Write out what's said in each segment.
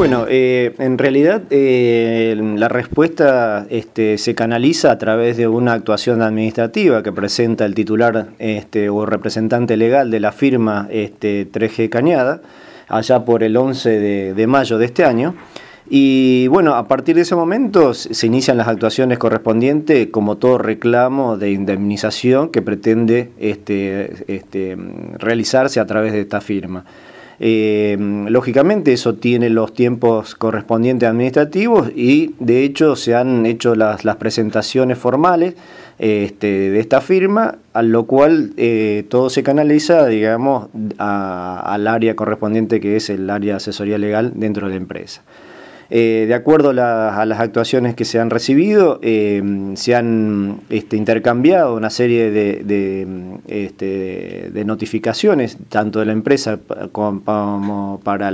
Bueno, eh, en realidad eh, la respuesta este, se canaliza a través de una actuación administrativa que presenta el titular este, o representante legal de la firma 3G este, Cañada allá por el 11 de, mayo de este año. Y bueno, a partir de ese momento se inician las actuaciones correspondientes como todo reclamo de indemnización que pretende realizarse a través de esta firma. Em, lógicamente eso tiene los tiempos correspondientes administrativos y de hecho se han hecho las, presentaciones formales este, de esta firma, a lo cual eh, todo se canaliza, digamos, al área correspondiente que es el área de asesoría legal dentro de la empresa. Eh, de acuerdo a, las actuaciones que se han recibido, eh, se han este, intercambiado una serie este, de, notificaciones, tanto de la empresa como para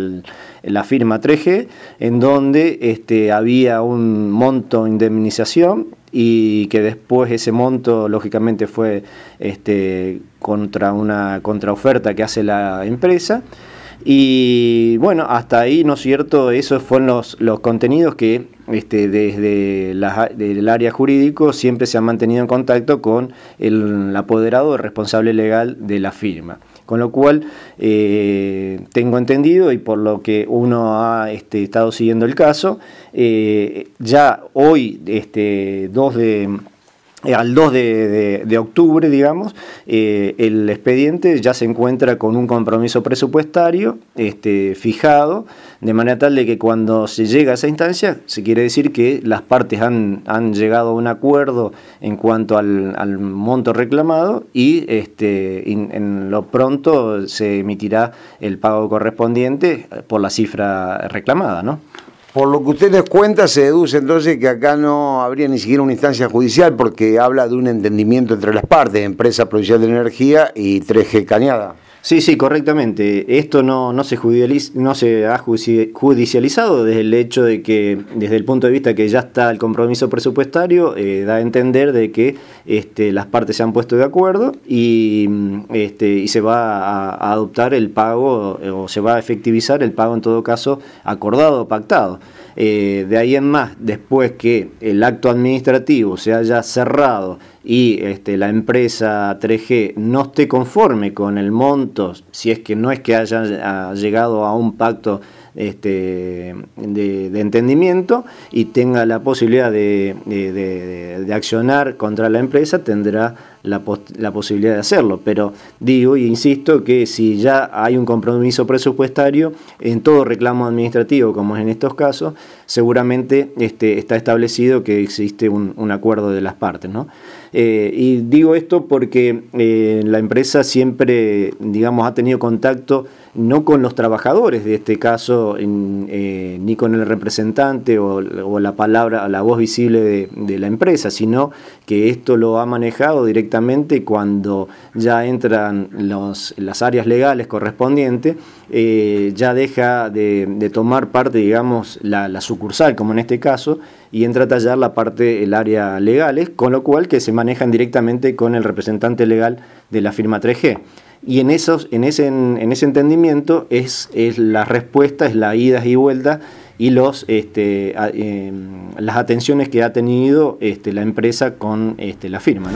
la firma 3G, en donde este, había un monto indemnización y que después ese monto lógicamente fue contra una contraoferta que hace la empresa y bueno, hasta ahí, ¿no es cierto? Esos fueron los, contenidos que este, desde el área jurídico siempre se han mantenido en contacto con el, apoderado responsable legal de la firma. Con lo cual, eh, tengo entendido y por lo que uno ha este, estado siguiendo el caso, eh, ya hoy, este, de eh, al 2 de, octubre, digamos, eh, el expediente ya se encuentra con un compromiso presupuestario este, fijado, de manera tal de que cuando se llega a esa instancia, se quiere decir que las partes han, llegado a un acuerdo en cuanto al, monto reclamado y este, en lo pronto se emitirá el pago correspondiente por la cifra reclamada, ¿no? Por lo que ustedes cuentan, se deduce entonces que acá no habría ni siquiera una instancia judicial porque habla de un entendimiento entre las partes, empresa provincial de energía y 3G Cañada. Sí, sí, correctamente. Esto no, se, no se ha judicializado desde el hecho de que, desde el punto de vista que ya está el compromiso presupuestario, eh, da a entender de que este, las partes se han puesto de acuerdo y, mm, este, y se va a adoptar el pago eh, o se va a efectivizar el pago en todo caso acordado o pactado. Eh, de ahí en más, después que el acto administrativo se haya cerrado y este, la empresa 3G no esté conforme con el monto, si es que no es que haya llegado a un pacto este, de, entendimiento y tenga la posibilidad de, accionar contra la empresa, tendrá la, posibilidad de hacerlo. Pero digo e insisto que si ya hay un compromiso presupuestario, en todo reclamo administrativo, como es en estos casos, seguramente este, está establecido que existe un, acuerdo de las partes. ¿no? Eh, y digo esto porque eh, la empresa siempre, digamos, ha tenido contacto no con los trabajadores de este caso, eh, ni con el representante o, la palabra, la voz visible de, la empresa, sino que esto lo ha manejado directamente cuando ya entran las áreas legales correspondientes, eh, ya deja de, tomar parte, digamos, la, la, sucursal, como en este caso, y entra a tallar la parte, el área legales, con lo cual que se manejan directamente con el representante legal de la firma 3G y en, esos, en, ese, en ese entendimiento es, es, la respuesta, es la idas y vueltas y los, este, em, las atenciones que ha tenido este, la empresa con este, la firma.